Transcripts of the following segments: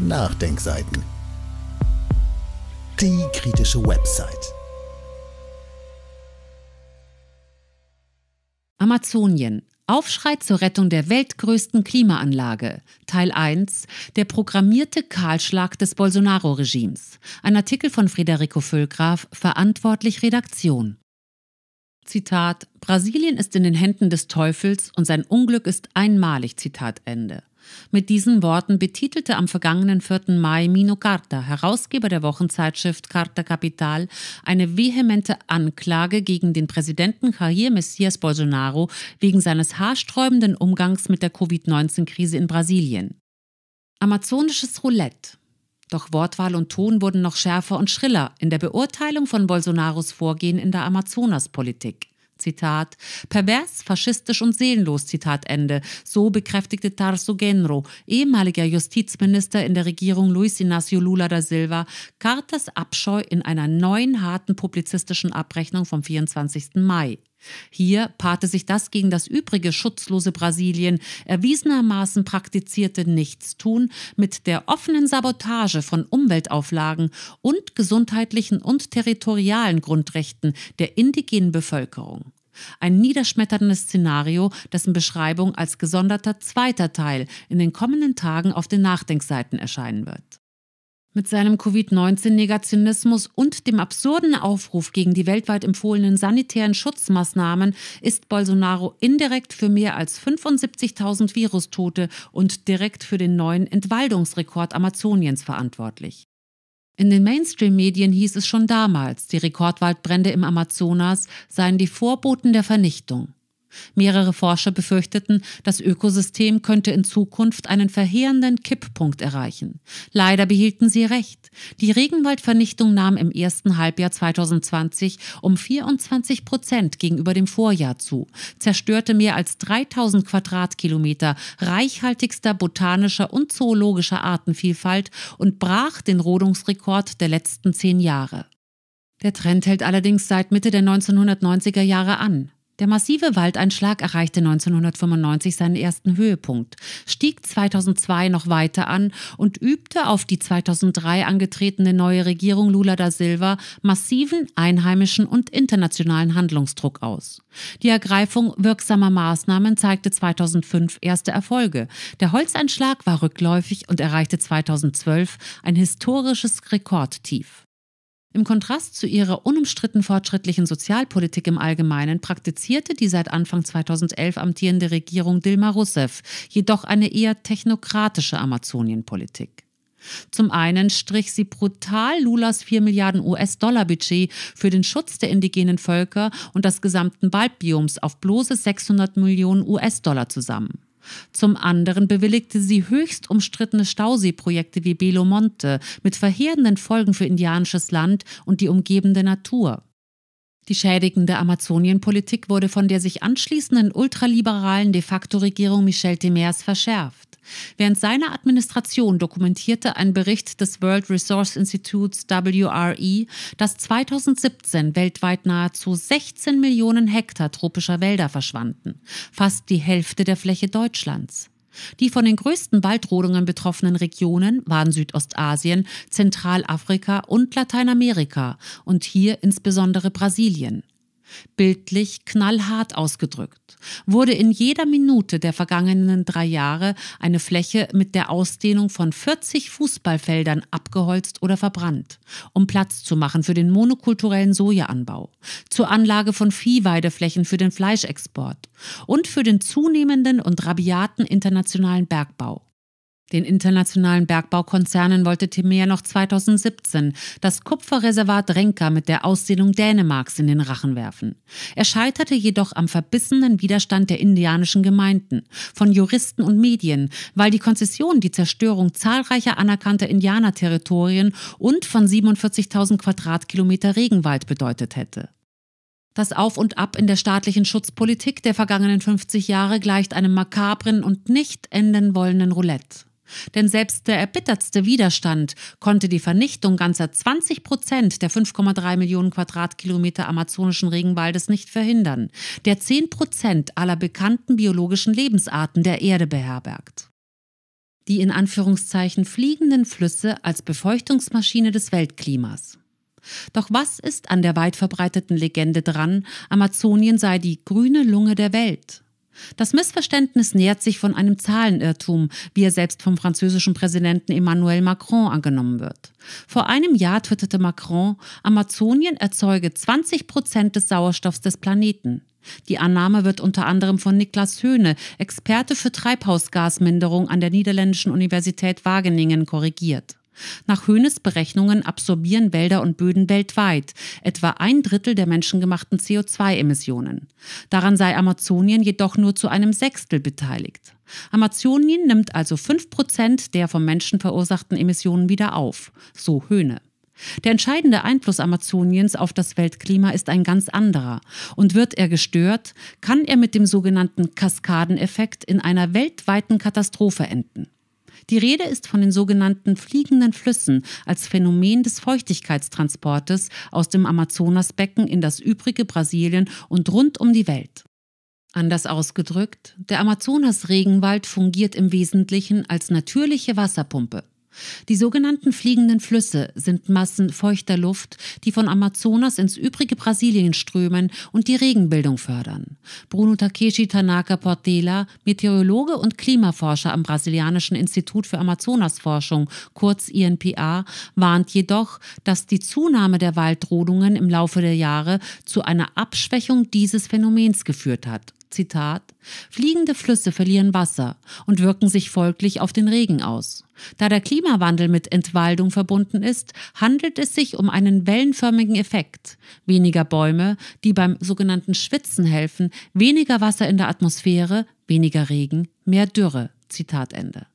Nachdenkseiten. Die kritische Website. Amazonien. Aufschrei zur Rettung der weltgrößten Klimaanlage. Teil 1. Der programmierte Kahlschlag des Bolsonaro-Regimes. Ein Artikel von Federico Füllgraf, verantwortlich Redaktion. Zitat, Brasilien ist in den Händen des Teufels und sein Unglück ist einmalig, Zitat Ende. Mit diesen Worten betitelte am vergangenen 4. Mai Mino Carta, Herausgeber der Wochenzeitschrift Carta Capital, eine vehemente Anklage gegen den Präsidenten Jair Messias Bolsonaro wegen seines haarsträubenden Umgangs mit der Covid-19-Krise in Brasilien. Amazonisches Roulette. Doch Wortwahl und Ton wurden noch schärfer und schriller in der Beurteilung von Bolsonaros Vorgehen in der Amazonaspolitik. Zitat, pervers, faschistisch und seelenlos, Zitat Ende. So bekräftigte Tarso Genro, ehemaliger Justizminister in der Regierung Luis Inácio Lula da Silva, Carters Abscheu in einer neuen harten publizistischen Abrechnung vom 24. Mai. Hier paarte sich das gegen das übrige schutzlose Brasilien, erwiesenermaßen praktizierte Nichtstun mit der offenen Sabotage von Umweltauflagen und gesundheitlichen und territorialen Grundrechten der indigenen Bevölkerung. Ein niederschmetterndes Szenario, dessen Beschreibung als gesonderter zweiter Teil in den kommenden Tagen auf den Nachdenkseiten erscheinen wird. Mit seinem Covid-19-Negationismus und dem absurden Aufruf gegen die weltweit empfohlenen sanitären Schutzmaßnahmen ist Bolsonaro indirekt für mehr als 75.000 Virustote und direkt für den neuen Entwaldungsrekord Amazoniens verantwortlich. In den Mainstream-Medien hieß es schon damals, die Rekordwaldbrände im Amazonas seien die Vorboten der Vernichtung. Mehrere Forscher befürchteten, das Ökosystem könnte in Zukunft einen verheerenden Kipppunkt erreichen. Leider behielten sie recht. Die Regenwaldvernichtung nahm im ersten Halbjahr 2020 um 24 Prozent gegenüber dem Vorjahr zu, zerstörte mehr als 3000 Quadratkilometer reichhaltigster botanischer und zoologischer Artenvielfalt und brach den Rodungsrekord der letzten zehn Jahre. Der Trend hält allerdings seit Mitte der 1990er Jahre an. Der massive Waldeinschlag erreichte 1995 seinen ersten Höhepunkt, stieg 2002 noch weiter an und übte auf die 2003 angetretene neue Regierung Lula da Silva massiven einheimischen und internationalen Handlungsdruck aus. Die Ergreifung wirksamer Maßnahmen zeigte 2005 erste Erfolge. Der Holzeinschlag war rückläufig und erreichte 2012 ein historisches Rekordtief. Im Kontrast zu ihrer unumstritten fortschrittlichen Sozialpolitik im Allgemeinen praktizierte die seit Anfang 2011 amtierende Regierung Dilma Rousseff jedoch eine eher technokratische Amazonienpolitik. Zum einen strich sie brutal Lulas 4 Milliarden US-Dollar-Budget für den Schutz der indigenen Völker und des gesamten Waldbioms auf bloße 600 Millionen US-Dollar zusammen. Zum anderen bewilligte sie höchst umstrittene Stauseeprojekte wie Belo Monte mit verheerenden Folgen für indianisches Land und die umgebende Natur. Die schädigende Amazonienpolitik wurde von der sich anschließenden ultraliberalen De facto Regierung Michel Temers verschärft. Während seiner Administration dokumentierte ein Bericht des World Resource Institutes WRE, dass 2017 weltweit nahezu 16 Millionen Hektar tropischer Wälder verschwanden, fast die Hälfte der Fläche Deutschlands. Die von den größten Waldrodungen betroffenen Regionen waren Südostasien, Zentralafrika und Lateinamerika und hier insbesondere Brasilien. Bildlich knallhart ausgedrückt wurde in jeder Minute der vergangenen drei Jahre eine Fläche mit der Ausdehnung von 40 Fußballfeldern abgeholzt oder verbrannt, um Platz zu machen für den monokulturellen Sojaanbau, zur Anlage von Viehweideflächen für den Fleischexport und für den zunehmenden und rabiaten internationalen Bergbau. Den internationalen Bergbaukonzernen wollte Temea noch 2017 das Kupferreservat Renka mit der Ausdehnung Dänemarks in den Rachen werfen. Er scheiterte jedoch am verbissenen Widerstand der indianischen Gemeinden, von Juristen und Medien, weil die Konzession die Zerstörung zahlreicher anerkannter Indianerterritorien und von 47.000 Quadratkilometer Regenwald bedeutet hätte. Das Auf und Ab in der staatlichen Schutzpolitik der vergangenen 50 Jahre gleicht einem makabren und nicht enden wollenden Roulette. Denn selbst der erbittertste Widerstand konnte die Vernichtung ganzer 20 Prozent der 5,3 Millionen Quadratkilometer amazonischen Regenwaldes nicht verhindern, der 10 Prozent aller bekannten biologischen Lebensarten der Erde beherbergt. Die in Anführungszeichen fliegenden Flüsse als Befeuchtungsmaschine des Weltklimas. Doch was ist an der weit verbreiteten Legende dran, Amazonien sei die grüne Lunge der Welt? Das Missverständnis nähert sich von einem Zahlenirrtum, wie er selbst vom französischen Präsidenten Emmanuel Macron angenommen wird. Vor einem Jahr twitterte Macron, Amazonien erzeuge 20 Prozent des Sauerstoffs des Planeten. Die Annahme wird unter anderem von Niklas Höhne, Experte für Treibhausgasminderung an der Niederländischen Universität Wageningen, korrigiert. Nach Höhnes Berechnungen absorbieren Wälder und Böden weltweit etwa ein Drittel der menschengemachten CO2-Emissionen. Daran sei Amazonien jedoch nur zu einem Sechstel beteiligt. Amazonien nimmt also 5% der vom Menschen verursachten Emissionen wieder auf, so Höhne. Der entscheidende Einfluss Amazoniens auf das Weltklima ist ein ganz anderer. Und wird er gestört, kann er mit dem sogenannten Kaskadeneffekt in einer weltweiten Katastrophe enden. Die Rede ist von den sogenannten fliegenden Flüssen als Phänomen des Feuchtigkeitstransportes aus dem Amazonasbecken in das übrige Brasilien und rund um die Welt. Anders ausgedrückt, der Amazonas-Regenwald fungiert im Wesentlichen als natürliche Wasserpumpe. Die sogenannten fliegenden Flüsse sind Massen feuchter Luft, die von Amazonas ins übrige Brasilien strömen und die Regenbildung fördern. Bruno Takeshi Tanaka Portela, Meteorologe und Klimaforscher am Brasilianischen Institut für Amazonasforschung, kurz INPA, warnt jedoch, dass die Zunahme der Waldrodungen im Laufe der Jahre zu einer Abschwächung dieses Phänomens geführt hat Zitat, fliegende Flüsse verlieren Wasser und wirken sich folglich auf den Regen aus. Da der Klimawandel mit Entwaldung verbunden ist, handelt es sich um einen wellenförmigen Effekt. Weniger Bäume, die beim sogenannten Schwitzen helfen, weniger Wasser in der Atmosphäre, weniger Regen, mehr Dürre. Zitat Ende.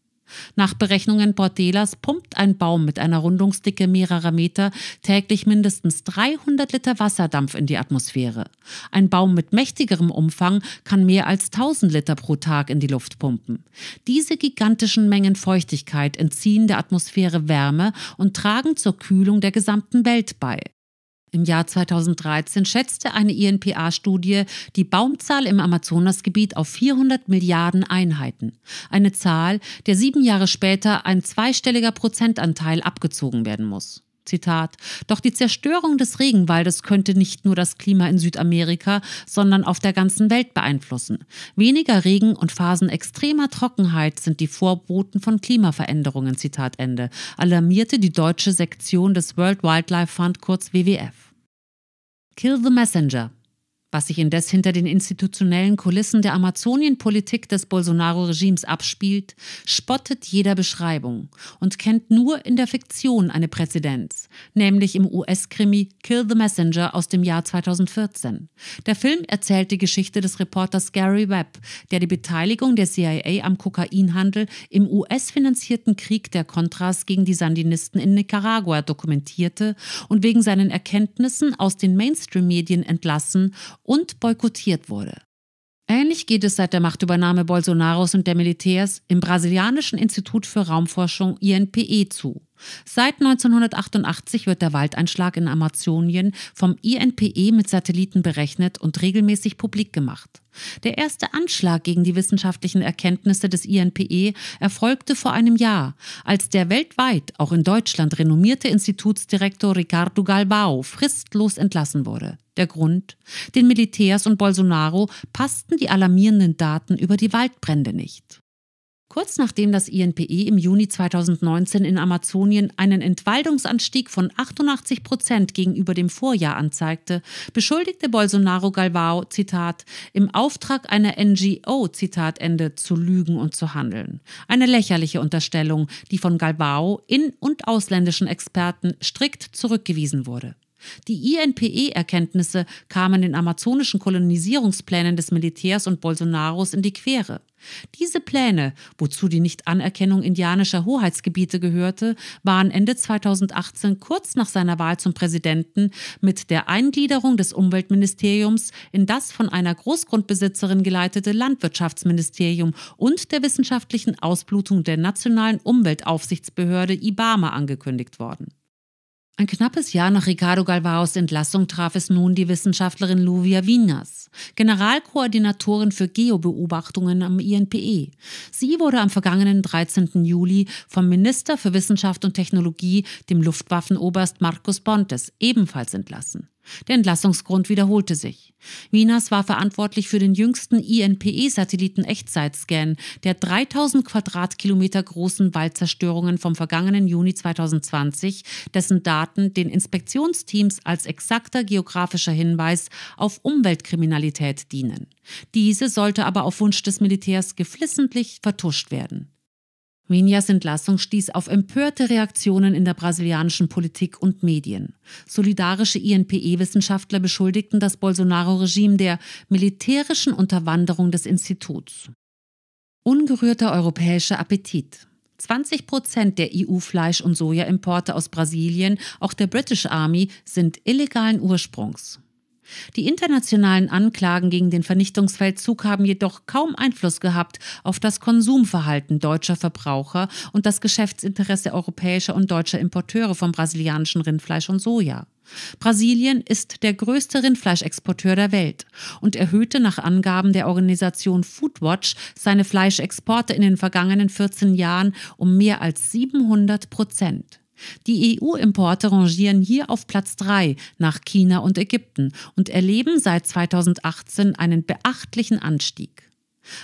Nach Berechnungen Bordelas pumpt ein Baum mit einer Rundungsdicke mehrerer Meter täglich mindestens 300 Liter Wasserdampf in die Atmosphäre. Ein Baum mit mächtigerem Umfang kann mehr als 1000 Liter pro Tag in die Luft pumpen. Diese gigantischen Mengen Feuchtigkeit entziehen der Atmosphäre Wärme und tragen zur Kühlung der gesamten Welt bei. Im Jahr 2013 schätzte eine INPA-Studie die Baumzahl im Amazonasgebiet auf 400 Milliarden Einheiten. Eine Zahl, der sieben Jahre später ein zweistelliger Prozentanteil abgezogen werden muss. Zitat. Doch die Zerstörung des Regenwaldes könnte nicht nur das Klima in Südamerika, sondern auf der ganzen Welt beeinflussen. Weniger Regen und Phasen extremer Trockenheit sind die Vorboten von Klimaveränderungen, Zitat Ende, alarmierte die deutsche Sektion des World Wildlife Fund kurz WWF. Kill the Messenger, was sich indes hinter den institutionellen Kulissen der Amazonienpolitik des Bolsonaro-Regimes abspielt, spottet jeder Beschreibung und kennt nur in der Fiktion eine Präzedenz, nämlich im US-Krimi Kill the Messenger aus dem Jahr 2014. Der Film erzählt die Geschichte des Reporters Gary Webb, der die Beteiligung der CIA am Kokainhandel im US-finanzierten Krieg der Contras gegen die Sandinisten in Nicaragua dokumentierte und wegen seinen Erkenntnissen aus den Mainstream-Medien entlassen und boykottiert wurde. Ähnlich geht es seit der Machtübernahme Bolsonaros und der Militärs im brasilianischen Institut für Raumforschung INPE zu. Seit 1988 wird der Waldeinschlag in Amazonien vom INPE mit Satelliten berechnet und regelmäßig publik gemacht. Der erste Anschlag gegen die wissenschaftlichen Erkenntnisse des INPE erfolgte vor einem Jahr, als der weltweit, auch in Deutschland, renommierte Institutsdirektor Ricardo Galbao fristlos entlassen wurde. Der Grund? Den Militärs und Bolsonaro passten die alarmierenden Daten über die Waldbrände nicht. Kurz nachdem das INPE im Juni 2019 in Amazonien einen Entwaldungsanstieg von 88 Prozent gegenüber dem Vorjahr anzeigte, beschuldigte Bolsonaro Galvao, Zitat, im Auftrag einer NGO, Zitat Ende, zu lügen und zu handeln. Eine lächerliche Unterstellung, die von Galvao in- und ausländischen Experten strikt zurückgewiesen wurde. Die INPE-Erkenntnisse kamen den amazonischen Kolonisierungsplänen des Militärs und Bolsonaros in die Quere. Diese Pläne, wozu die Nichtanerkennung indianischer Hoheitsgebiete gehörte, waren Ende 2018 kurz nach seiner Wahl zum Präsidenten mit der Eingliederung des Umweltministeriums in das von einer Großgrundbesitzerin geleitete Landwirtschaftsministerium und der wissenschaftlichen Ausblutung der nationalen Umweltaufsichtsbehörde IBAMA angekündigt worden. Ein knappes Jahr nach Ricardo Galvaos Entlassung traf es nun die Wissenschaftlerin Luvia Vinas. Generalkoordinatorin für Geobeobachtungen am INPE. Sie wurde am vergangenen 13. Juli vom Minister für Wissenschaft und Technologie, dem Luftwaffenoberst Markus Bontes, ebenfalls entlassen. Der Entlassungsgrund wiederholte sich. Wieners war verantwortlich für den jüngsten INPE-Satelliten-Echtzeitscan der 3000 Quadratkilometer großen Waldzerstörungen vom vergangenen Juni 2020, dessen Daten den Inspektionsteams als exakter geografischer Hinweis auf Umweltkriminalität Neutralität dienen. Diese sollte aber auf Wunsch des Militärs geflissentlich vertuscht werden. Vinhas Entlassung stieß auf empörte Reaktionen in der brasilianischen Politik und Medien. Solidarische INPE-Wissenschaftler beschuldigten das Bolsonaro-Regime der militärischen Unterwanderung des Instituts. Ungerührter europäischer Appetit. 20 Prozent der EU-Fleisch- und Sojaimporte aus Brasilien, auch der British Army, sind illegalen Ursprungs. Die internationalen Anklagen gegen den Vernichtungsfeldzug haben jedoch kaum Einfluss gehabt auf das Konsumverhalten deutscher Verbraucher und das Geschäftsinteresse europäischer und deutscher Importeure von brasilianischen Rindfleisch und Soja. Brasilien ist der größte Rindfleischexporteur der Welt und erhöhte nach Angaben der Organisation Foodwatch seine Fleischexporte in den vergangenen 14 Jahren um mehr als 700 Prozent. Die EU-Importe rangieren hier auf Platz 3 nach China und Ägypten und erleben seit 2018 einen beachtlichen Anstieg.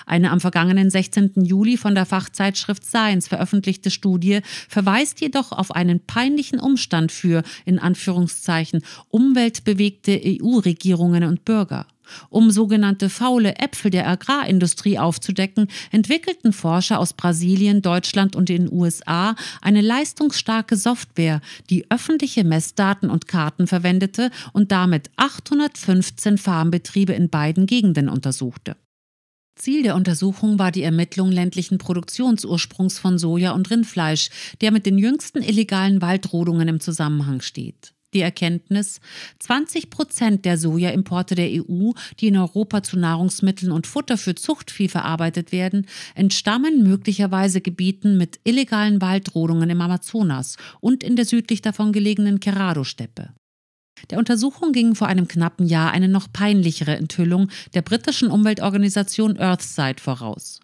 Eine am vergangenen 16. Juli von der Fachzeitschrift Science veröffentlichte Studie verweist jedoch auf einen peinlichen Umstand für, in Anführungszeichen, umweltbewegte EU-Regierungen und Bürger. Um sogenannte faule Äpfel der Agrarindustrie aufzudecken, entwickelten Forscher aus Brasilien, Deutschland und den USA eine leistungsstarke Software, die öffentliche Messdaten und Karten verwendete und damit 815 Farmbetriebe in beiden Gegenden untersuchte. Ziel der Untersuchung war die Ermittlung ländlichen Produktionsursprungs von Soja und Rindfleisch, der mit den jüngsten illegalen Waldrodungen im Zusammenhang steht die Erkenntnis, 20 Prozent der Sojaimporte der EU, die in Europa zu Nahrungsmitteln und Futter für Zuchtvieh verarbeitet werden, entstammen möglicherweise Gebieten mit illegalen Waldrodungen im Amazonas und in der südlich davon gelegenen kerado steppe der Untersuchung ging vor einem knappen Jahr eine noch peinlichere Enthüllung der britischen Umweltorganisation Earthside voraus.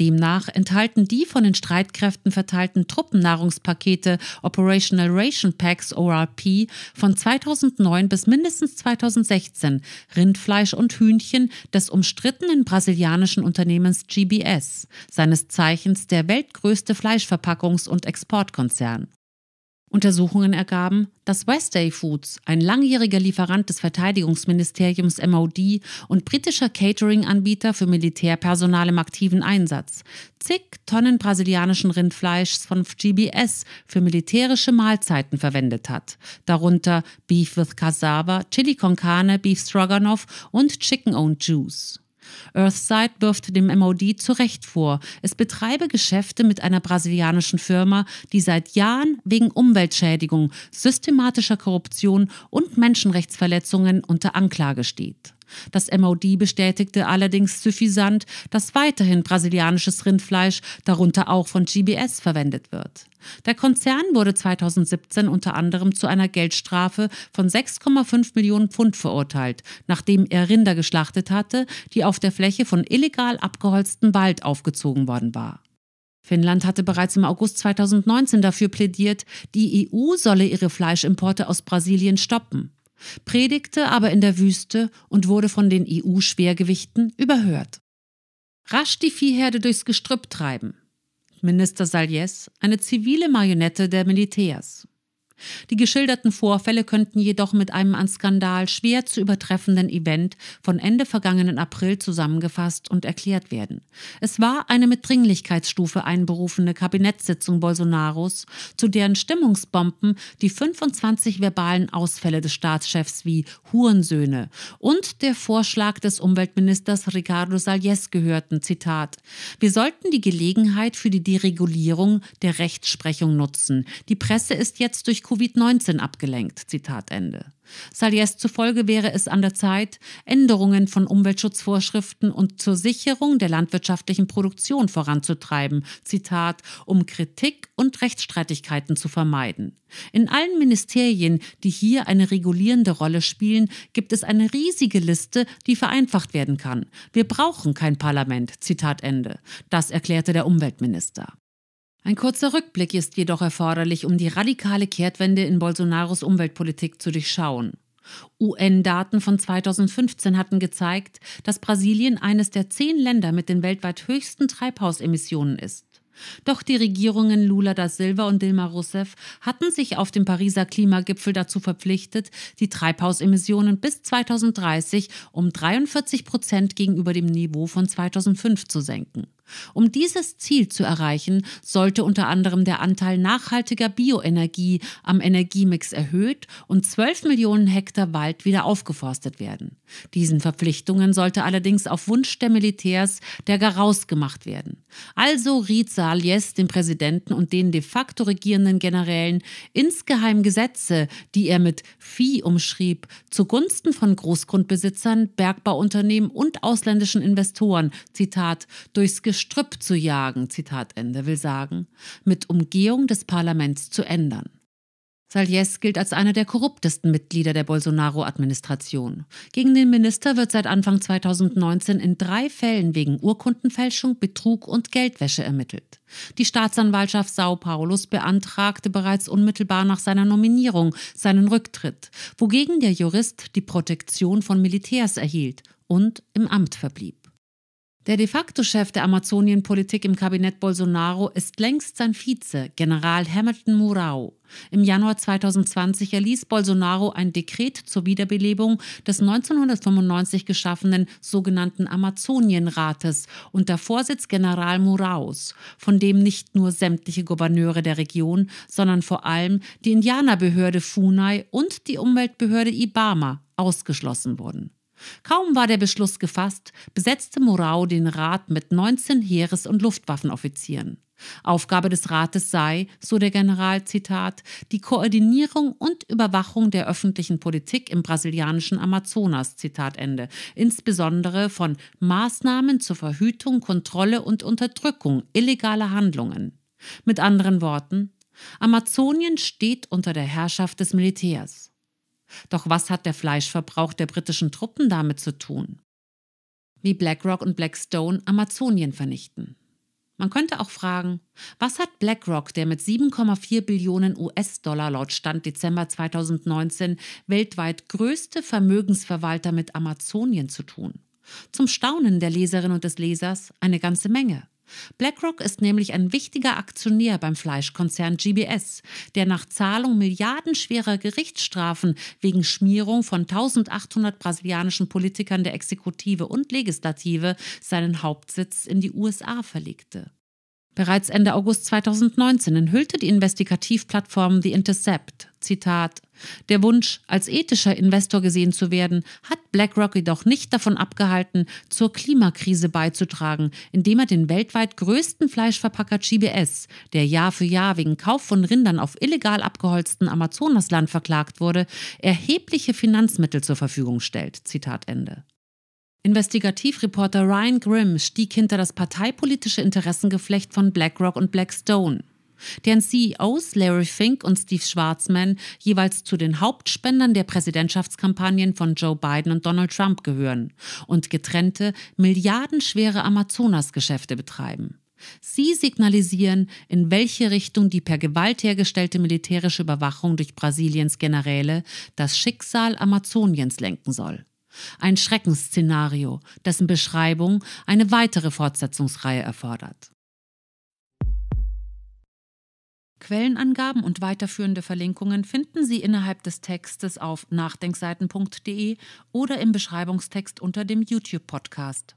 Demnach enthalten die von den Streitkräften verteilten Truppennahrungspakete Operational Ration Packs ORP von 2009 bis mindestens 2016 Rindfleisch und Hühnchen des umstrittenen brasilianischen Unternehmens GBS, seines Zeichens der weltgrößte Fleischverpackungs- und Exportkonzern. Untersuchungen ergaben, dass Westay Foods, ein langjähriger Lieferant des Verteidigungsministeriums MOD und britischer Catering-Anbieter für Militärpersonal im aktiven Einsatz, zig Tonnen brasilianischen Rindfleischs von GBS für militärische Mahlzeiten verwendet hat, darunter Beef with Cassava, Chili con Carne, Beef Stroganoff und Chicken Owned Juice. Earthside wirft dem MOD zu Recht vor, es betreibe Geschäfte mit einer brasilianischen Firma, die seit Jahren wegen Umweltschädigung, systematischer Korruption und Menschenrechtsverletzungen unter Anklage steht. Das MOD bestätigte allerdings suffisant, dass weiterhin brasilianisches Rindfleisch, darunter auch von GBS, verwendet wird. Der Konzern wurde 2017 unter anderem zu einer Geldstrafe von 6,5 Millionen Pfund verurteilt, nachdem er Rinder geschlachtet hatte, die auf der Fläche von illegal abgeholztem Wald aufgezogen worden war. Finnland hatte bereits im August 2019 dafür plädiert, die EU solle ihre Fleischimporte aus Brasilien stoppen predigte aber in der Wüste und wurde von den EU-Schwergewichten überhört. Rasch die Viehherde durchs Gestrüpp treiben. Minister Salies, eine zivile Marionette der Militärs. Die geschilderten Vorfälle könnten jedoch mit einem an Skandal schwer zu übertreffenden Event von Ende vergangenen April zusammengefasst und erklärt werden. Es war eine mit Dringlichkeitsstufe einberufene Kabinettssitzung Bolsonaros, zu deren Stimmungsbomben die 25 verbalen Ausfälle des Staatschefs wie Hurensöhne und der Vorschlag des Umweltministers Ricardo Salies gehörten. Zitat: Wir sollten die Gelegenheit für die Deregulierung der Rechtsprechung nutzen. Die Presse ist jetzt durch Covid-19 abgelenkt. Zitat Ende. Saliers zufolge wäre es an der Zeit, Änderungen von Umweltschutzvorschriften und zur Sicherung der landwirtschaftlichen Produktion voranzutreiben, Zitat, um Kritik und Rechtsstreitigkeiten zu vermeiden. In allen Ministerien, die hier eine regulierende Rolle spielen, gibt es eine riesige Liste, die vereinfacht werden kann. Wir brauchen kein Parlament, Zitat Ende. Das erklärte der Umweltminister. Ein kurzer Rückblick ist jedoch erforderlich, um die radikale Kehrtwende in Bolsonaros Umweltpolitik zu durchschauen. UN-Daten von 2015 hatten gezeigt, dass Brasilien eines der zehn Länder mit den weltweit höchsten Treibhausemissionen ist. Doch die Regierungen Lula da Silva und Dilma Rousseff hatten sich auf dem Pariser Klimagipfel dazu verpflichtet, die Treibhausemissionen bis 2030 um 43 Prozent gegenüber dem Niveau von 2005 zu senken. Um dieses Ziel zu erreichen, sollte unter anderem der Anteil nachhaltiger Bioenergie am Energiemix erhöht und 12 Millionen Hektar Wald wieder aufgeforstet werden. Diesen Verpflichtungen sollte allerdings auf Wunsch der Militärs der Garaus gemacht werden. Also riet Salies dem Präsidenten und den de facto regierenden Generälen insgeheim Gesetze, die er mit Vieh umschrieb, zugunsten von Großgrundbesitzern, Bergbauunternehmen und ausländischen Investoren, Zitat, durchs Geschäft Gestrüpp zu jagen, Zitat Ende, will sagen, mit Umgehung des Parlaments zu ändern. Salies gilt als einer der korruptesten Mitglieder der Bolsonaro-Administration. Gegen den Minister wird seit Anfang 2019 in drei Fällen wegen Urkundenfälschung, Betrug und Geldwäsche ermittelt. Die Staatsanwaltschaft Sao Paulus beantragte bereits unmittelbar nach seiner Nominierung seinen Rücktritt, wogegen der Jurist die Protektion von Militärs erhielt und im Amt verblieb. Der de facto Chef der Amazonienpolitik im Kabinett Bolsonaro ist längst sein Vize, General Hamilton Murao. Im Januar 2020 erließ Bolsonaro ein Dekret zur Wiederbelebung des 1995 geschaffenen sogenannten Amazonienrates unter Vorsitz General Muraos, von dem nicht nur sämtliche Gouverneure der Region, sondern vor allem die Indianerbehörde Funai und die Umweltbehörde Ibama ausgeschlossen wurden. Kaum war der Beschluss gefasst, besetzte Morau den Rat mit 19 Heeres- und Luftwaffenoffizieren. Aufgabe des Rates sei, so der General Zitat, die Koordinierung und Überwachung der öffentlichen Politik im brasilianischen Amazonas Zitat Ende, insbesondere von Maßnahmen zur Verhütung, Kontrolle und Unterdrückung illegaler Handlungen. Mit anderen Worten, Amazonien steht unter der Herrschaft des Militärs. Doch was hat der Fleischverbrauch der britischen Truppen damit zu tun? Wie BlackRock und Blackstone Amazonien vernichten. Man könnte auch fragen, was hat BlackRock, der mit 7,4 Billionen US-Dollar laut Stand Dezember 2019 weltweit größte Vermögensverwalter mit Amazonien zu tun? Zum Staunen der Leserin und des Lesers eine ganze Menge. BlackRock ist nämlich ein wichtiger Aktionär beim Fleischkonzern GBS, der nach Zahlung milliardenschwerer Gerichtsstrafen wegen Schmierung von 1800 brasilianischen Politikern der Exekutive und Legislative seinen Hauptsitz in die USA verlegte. Bereits Ende August 2019 enthüllte die Investigativplattform The Intercept, Zitat, der Wunsch, als ethischer Investor gesehen zu werden, hat BlackRock jedoch nicht davon abgehalten, zur Klimakrise beizutragen, indem er den weltweit größten Fleischverpacker GBS, der Jahr für Jahr wegen Kauf von Rindern auf illegal abgeholzten Amazonasland verklagt wurde, erhebliche Finanzmittel zur Verfügung stellt. Zitat Ende. Investigativreporter Ryan Grimm stieg hinter das parteipolitische Interessengeflecht von BlackRock und Blackstone. Deren CEOs Larry Fink und Steve Schwarzman jeweils zu den Hauptspendern der Präsidentschaftskampagnen von Joe Biden und Donald Trump gehören und getrennte, milliardenschwere Amazonas-Geschäfte betreiben. Sie signalisieren, in welche Richtung die per Gewalt hergestellte militärische Überwachung durch Brasiliens Generäle das Schicksal Amazoniens lenken soll. Ein Schreckensszenario, dessen Beschreibung eine weitere Fortsetzungsreihe erfordert. Quellenangaben und weiterführende Verlinkungen finden Sie innerhalb des Textes auf nachdenkseiten.de oder im Beschreibungstext unter dem YouTube-Podcast.